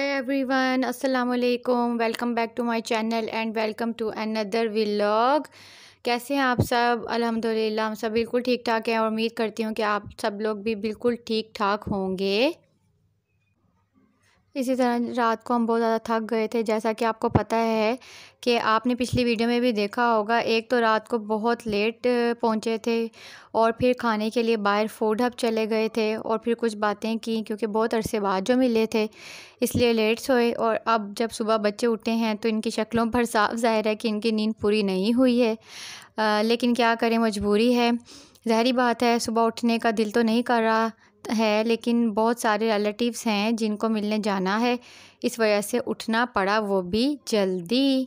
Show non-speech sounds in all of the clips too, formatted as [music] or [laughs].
everyone अस्सलाम वालेकुम welcome back to my channel and welcome to another vlog कैसे हैं आप सब अल्हम्दुलिल्लाह हम सब बिल्कुल ठीक ठाक हैं और उम्मीद करती हूँ कि आप सब लोग भी बिल्कुल ठीक ठाक होंगे इसी तरह रात को हम बहुत ज़्यादा थक गए थे जैसा कि आपको पता है कि आपने पिछली वीडियो में भी देखा होगा एक तो रात को बहुत लेट पहुंचे थे और फिर खाने के लिए बाहर फूड हब चले गए थे और फिर कुछ बातें की क्योंकि बहुत अरसे बाद जो मिले थे इसलिए लेट सोए और अब जब सुबह बच्चे उठे हैं तो इनकी शक्लों पर साफ ज़ाहिर है कि इनकी नींद पूरी नहीं हुई है आ, लेकिन क्या करें मजबूरी है ज़ाहरी बात है सुबह उठने का दिल तो नहीं कर रहा है लेकिन बहुत सारे रिलेटिव्स हैं जिनको मिलने जाना है इस वजह से उठना पड़ा वो भी जल्दी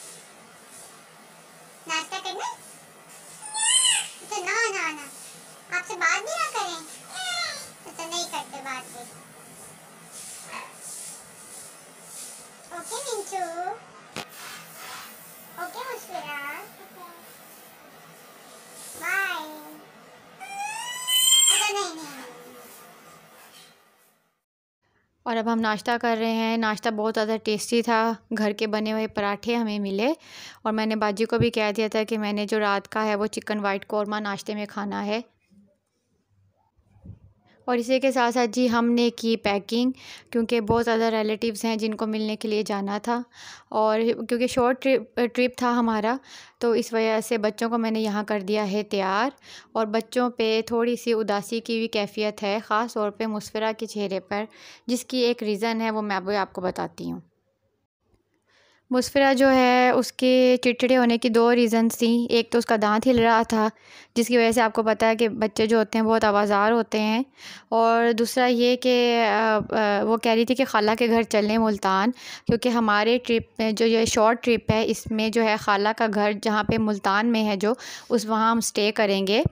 और अब हम नाश्ता कर रहे हैं नाश्ता बहुत ज़्यादा टेस्टी था घर के बने हुए पराठे हमें मिले और मैंने बाजी को भी कह दिया था कि मैंने जो रात का है वो चिकन वाइट कौरमा नाश्ते में खाना है और इसी के साथ साथ जी हमने की पैकिंग क्योंकि बहुत ज़्यादा रिलेटिव्स हैं जिनको मिलने के लिए जाना था और क्योंकि शॉर्ट ट्रिप ट्रिप था हमारा तो इस वजह से बच्चों को मैंने यहाँ कर दिया है तैयार और बच्चों पे थोड़ी सी उदासी की भी कैफियत है ख़ास तौर पे मुस्फरा के चेहरे पर जिसकी एक रीज़न है वो मैं अभी आपको बताती हूँ मुस्फरा जो है उसके चिड़चिड़े होने की दो रीज़न्स थी एक तो उसका दांत हिल रहा था जिसकी वजह से आपको पता है कि बच्चे जो होते हैं बहुत आवाज़ार होते हैं और दूसरा ये कि वो कह रही थी कि खाला के घर चलें मुल्तान क्योंकि हमारे ट्रिप में जो ये शॉर्ट ट्रिप है इसमें जो है खाला का घर जहाँ पर मुल्तान में है जो उस वहाँ हम स्टे करेंगे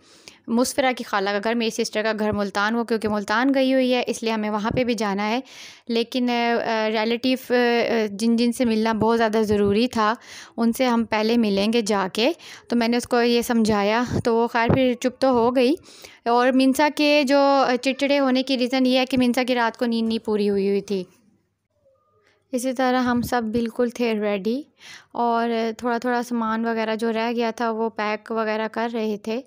मुसफरा की खाला का घर मेरी सिस्टर का घर मुल्तान वो क्योंकि मुल्तान गई हुई है इसलिए हमें वहाँ पे भी जाना है लेकिन रिलेटिव जिन जिन से मिलना बहुत ज़्यादा ज़रूरी था उनसे हम पहले मिलेंगे जाके तो मैंने उसको ये समझाया तो वो खैर फिर चुप तो हो गई और मिनसा के जो चिड़चिड़े होने की रीज़न ये है कि मिनसा की रात को नींद नहीं पूरी हुई हुई थी इसी तरह हम सब बिल्कुल थे रेडी और थोड़ा थोड़ा सामान वगैरह जो रह गया था वो पैक वगैरह कर रहे थे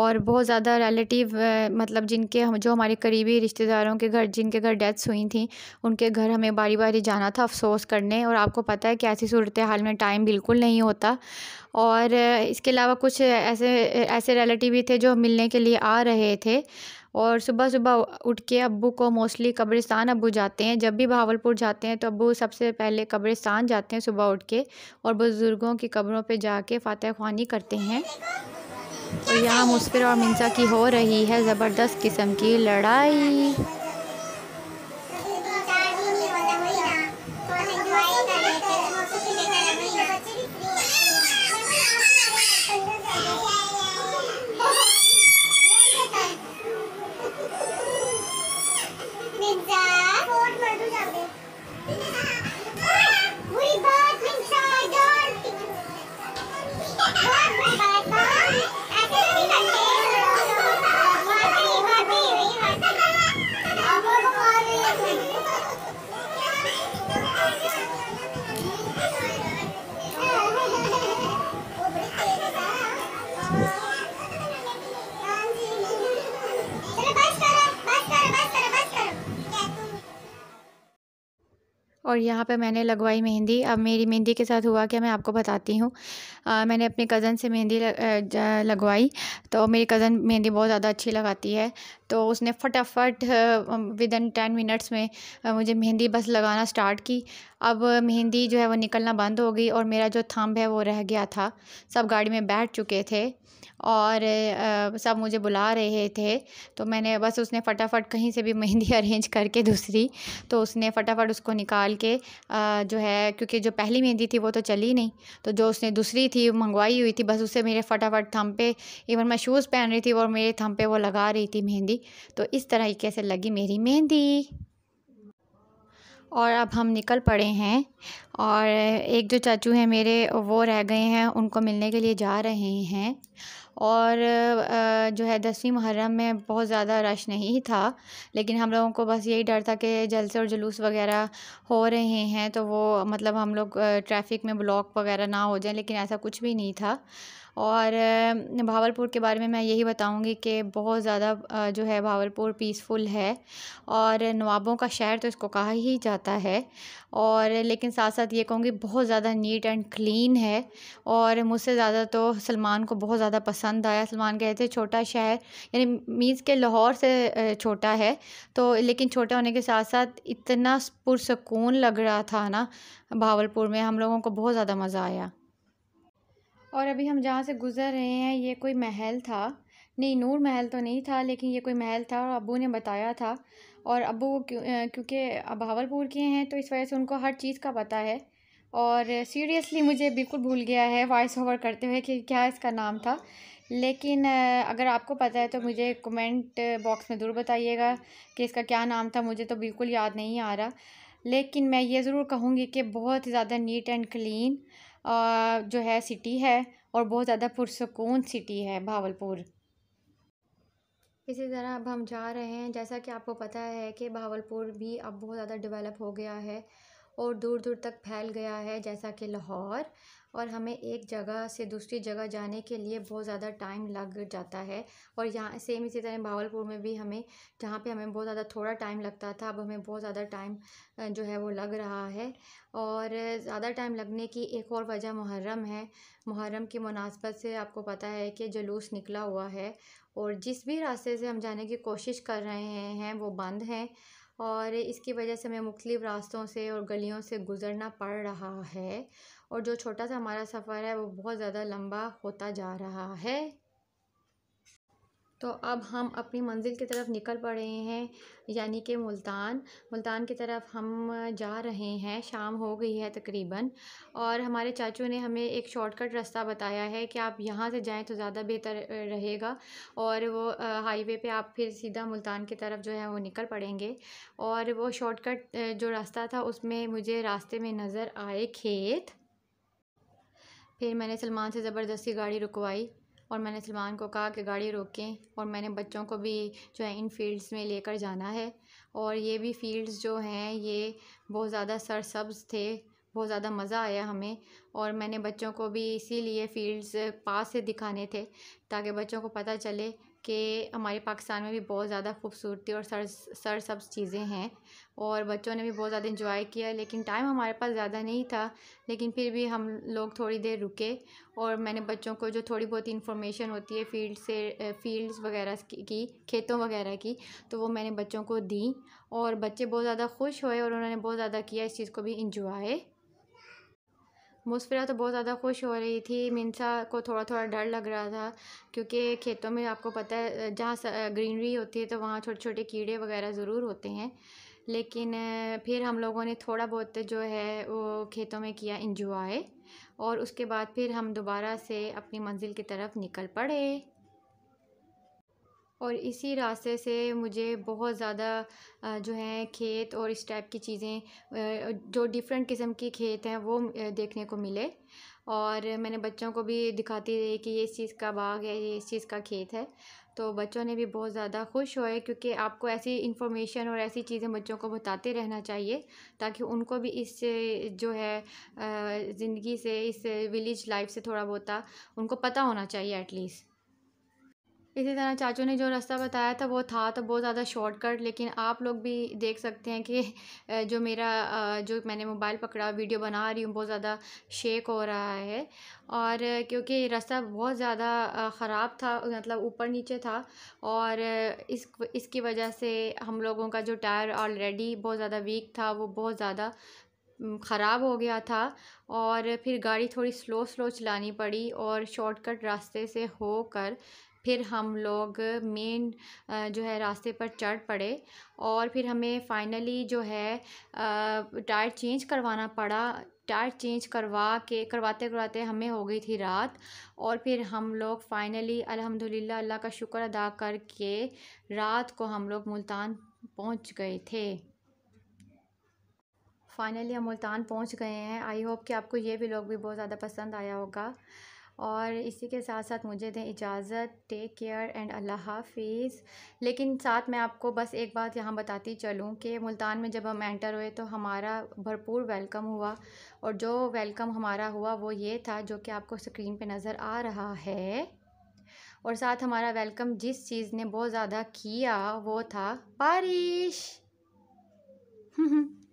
और बहुत ज़्यादा रिलेटिव मतलब जिनके हम जो हमारे करीबी रिश्तेदारों के घर जिनके घर डेथ्स हुई थी उनके घर हमें बारी बारी जाना था अफसोस करने और आपको पता है कि ऐसी सूरत हाल में टाइम बिल्कुल नहीं होता और इसके अलावा कुछ ऐसे ऐसे रिलेटिव भी थे जो मिलने के लिए आ रहे थे और सुबह सुबह उठ के अबू को मोस्टली कब्रिस्तान अबू जाते हैं जब भी भावलपुर जाते हैं तो अबू सबसे पहले कब्रिस्तान जाते हैं सुबह उठ के और बुज़ुर्गों की कब्रों पे जाके फ़ातह खानी करते हैं और यहाँ मुस्फिर और मिंसा की हो रही है ज़बरदस्त किस्म की लड़ाई और यहाँ पे मैंने लगवाई मेहंदी अब मेरी मेहंदी के साथ हुआ क्या मैं आपको बताती हूँ मैंने अपने कज़न से मेहंदी लगवाई तो मेरी कज़न मेहंदी बहुत ज़्यादा अच्छी लगाती है तो उसने फटाफट विद इन टेन मिनट्स में मुझे मेहंदी बस लगाना स्टार्ट की अब मेहंदी जो है वो निकलना बंद हो गई और मेरा जो थंब है वो रह गया था सब गाड़ी में बैठ चुके थे और सब मुझे बुला रहे थे तो मैंने बस उसने फटाफट कहीं से भी मेहंदी अरेंज [laughs] करके दूसरी तो उसने फटाफट उसको निकाल के जो है क्योंकि जो पहली मेहंदी थी वो तो चली नहीं तो जो उसने दूसरी थी मंगवाई हुई थी बस उसे मेरे फटाफट थम पे इवन मैं शूज़ पहन रही थी और मेरे थम पे वो लगा रही थी मेहंदी मेहंदी तो इस तरीके से लगी मेरी मेहंदी और अब हम निकल पड़े हैं और एक जो चाचू हैं मेरे वो रह गए हैं उनको मिलने के लिए जा रहे हैं और जो है दसवीं मुहर्रम में बहुत ज़्यादा रश नहीं था लेकिन हम लोगों को बस यही डर था कि जलसे और जुलूस वगैरह हो रहे हैं तो वो मतलब हम लोग ट्रैफिक में ब्लॉक वगैरह ना हो जाए लेकिन ऐसा कुछ भी नहीं था और भावलपुर के बारे में मैं यही बताऊँगी कि बहुत ज़्यादा जो है भावलपुर पीसफुल है और नवाबों का शहर तो इसको कहा ही जाता है और लेकिन साथ साथ ये कहूँगी बहुत ज़्यादा नीट एंड क्लीन है और मुझसे ज़्यादा तो सलमान को बहुत ज़्यादा पसंद आया सलमान कहते थे छोटा शहर यानी मीन्स के लाहौर से छोटा है तो लेकिन छोटा होने के साथ साथ इतना पुरसकून लग रहा था ना भावलपुर में हम लोगों को बहुत ज़्यादा मज़ा आया और अभी हम जहाँ से गुज़र रहे हैं ये कोई महल था नहीं नूर महल तो नहीं था लेकिन ये कोई महल था और अबू ने बताया था और अबू क्यों क्योंकि बहावलपुर के हैं तो इस वजह से उनको हर चीज़ का पता है और सीरियसली मुझे बिल्कुल भूल गया है वॉइस ओवर करते हुए कि क्या इसका नाम था लेकिन अगर आपको पता है तो मुझे कमेंट बॉक्स में ज़रूर बताइएगा कि इसका क्या नाम था मुझे तो बिल्कुल याद नहीं आ रहा लेकिन मैं ये ज़रूर कहूँगी कि बहुत ज़्यादा नीट एंड क्लीन जो है सिटी है और बहुत ज़्यादा पुरसकून सिटी है भावलपुर इसी तरह अब हम जा रहे हैं जैसा कि आपको पता है कि भावलपुर भी अब बहुत ज़्यादा डेवलप हो गया है और दूर दूर तक फैल गया है जैसा कि लाहौर और हमें एक जगह से दूसरी जगह जाने के लिए बहुत ज़्यादा टाइम लग जाता है और यहाँ सेम इसी तरह भावलपुर में भी हमें जहाँ पे हमें बहुत ज़्यादा थोड़ा टाइम लगता था अब हमें बहुत ज़्यादा टाइम जो है वो लग रहा है और ज़्यादा टाइम लगने की एक और वजह मुहर्रम है मुहर्रम की मुनासबत से आपको पता है कि जुलूस निकला हुआ है और जिस भी रास्ते से हम जाने की कोशिश कर रहे हैं वो बंद हैं और इसकी वजह से हमें मुख्तलिफ़ रास्तों से और गलियों से गुज़रना पड़ रहा है और जो छोटा सा हमारा सफ़र है वो बहुत ज़्यादा लंबा होता जा रहा है तो अब हम अपनी मंजिल की तरफ निकल पड़े हैं यानी कि मुल्तान मुल्तान की तरफ हम जा रहे हैं शाम हो गई है तकरीबन और हमारे चाचू ने हमें एक शॉर्टकट रास्ता बताया है कि आप यहाँ से जाएं तो ज़्यादा बेहतर रहेगा और वो हाईवे पे आप फिर सीधा मुल्तान की तरफ जो है वो निकल पड़ेंगे और वो शॉर्टकट जो रास्ता था उसमें मुझे रास्ते में नज़र आए खेत फिर मैंने सलमान से ज़बरदस्ती गाड़ी रुकवाई और मैंने सलमान को कहा कि गाड़ी रोकें और मैंने बच्चों को भी जो है इन फील्ड्स में लेकर जाना है और ये भी फील्ड्स जो हैं ये बहुत ज़्यादा सरसब्ज़ थे बहुत ज़्यादा मज़ा आया हमें और मैंने बच्चों को भी इसीलिए फील्ड्स पास से दिखाने थे ताकि बच्चों को पता चले कि हमारे पाकिस्तान में भी बहुत ज़्यादा खूबसूरती और सर सर सब चीज़ें हैं और बच्चों ने भी बहुत ज़्यादा इंजॉय किया लेकिन टाइम हमारे पास ज़्यादा नहीं था लेकिन फिर भी हम लोग थोड़ी देर रुके और मैंने बच्चों को जो थोड़ी बहुत इन्फॉर्मेशन होती है फील्ड से फील्ड्स वगैरह की खेतों वगैरह की तो वो मैंने बच्चों को दी और बच्चे बहुत ज़्यादा खुश हुए और उन्होंने बहुत ज़्यादा किया इस चीज़ को भी इंजॉय मुस्फिरा तो बहुत ज़्यादा खुश हो रही थी मिनसा को थोड़ा थोड़ा डर लग रहा था क्योंकि खेतों में आपको पता है जहाँ ग्रीनरी होती है तो वहाँ छोटे छोटे कीड़े वगैरह ज़रूर होते हैं लेकिन फिर हम लोगों ने थोड़ा बहुत जो है वो खेतों में किया इंजॉय और उसके बाद फिर हम दोबारा से अपनी मंजिल की तरफ निकल पड़े और इसी रास्ते से मुझे बहुत ज़्यादा जो है खेत और इस टाइप की चीज़ें जो डिफरेंट किस्म के खेत हैं वो देखने को मिले और मैंने बच्चों को भी दिखाती रही कि ये इस चीज़ का बाग है ये इस चीज़ का खेत है तो बच्चों ने भी बहुत ज़्यादा खुश हुए क्योंकि आपको ऐसी इन्फॉर्मेशन और ऐसी चीज़ें बच्चों को बताते रहना चाहिए ताकि उनको भी इस जो है ज़िंदगी से इस विलेज लाइफ से थोड़ा बहुत उनको पता होना चाहिए एटलीस्ट इसी तरह चाचू ने जो रास्ता बताया था वो था तो बहुत ज़्यादा शॉर्टकट लेकिन आप लोग भी देख सकते हैं कि जो मेरा जो मैंने मोबाइल पकड़ा वीडियो बना रही हूँ बहुत ज़्यादा शेक हो रहा है और क्योंकि रास्ता बहुत ज़्यादा ख़राब था मतलब ऊपर नीचे था और इस इसकी वजह से हम लोगों का जो टायर ऑलरेडी बहुत ज़्यादा वीक था वो बहुत ज़्यादा ख़राब हो गया था और फिर गाड़ी थोड़ी स्लो स्लो चलानी पड़ी और शॉर्टकट रास्ते से होकर फिर हम लोग मेन जो है रास्ते पर चढ़ पड़े और फिर हमें फ़ाइनली जो है टायर चेंज करवाना पड़ा टायर चेंज करवा के करवाते करवाते हमें हो गई थी रात और फिर हम लोग फ़ाइनली अल्हम्दुलिल्लाह अल्लाह का शुक्र अदा करके रात को हम लोग मुल्तान पहुंच गए थे फ़ाइनली हम मुल्तान पहुंच गए हैं आई होप कि आपको ये भी लोग भी बहुत ज़्यादा पसंद आया होगा और इसी के साथ साथ मुझे दें इजाज़त टेक केयर एंड अल्लाह हाफिज़ लेकिन साथ मैं आपको बस एक बात यहाँ बताती चलूँ कि मुल्तान में जब हम एंटर हुए तो हमारा भरपूर वेलकम हुआ और जो वेलकम हमारा हुआ वो ये था जो कि आपको स्क्रीन पे नज़र आ रहा है और साथ हमारा वेलकम जिस चीज़ ने बहुत ज़्यादा किया वो था बारिश [laughs]